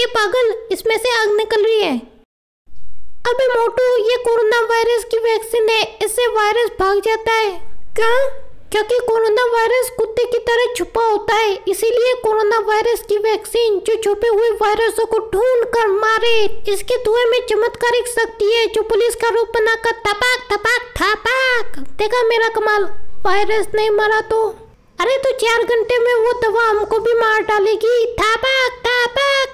ये पागल इसमें से आग निकल रही है अबे मोटू ये कोरोना वायरस की वैक्सीन है इससे वायरस भाग जाता है क्या क्योंकि कोरोना वायरस कुत्ते की तरह छुपा होता है इसीलिए कोरोना वायरस की वैक्सीन जो छुपे हुए वायरसों को ढूंढ कर मारे इसके धुएं में चमत्कारिक शक्ति है जो पुलिस का रूप बनाकर थपाक थपाक थपाक देखा मेरा कमाल वायरस नहीं मरा तो अरे तो चार घंटे में वो दवा हमको भी मार डालेगी थपाक थपाक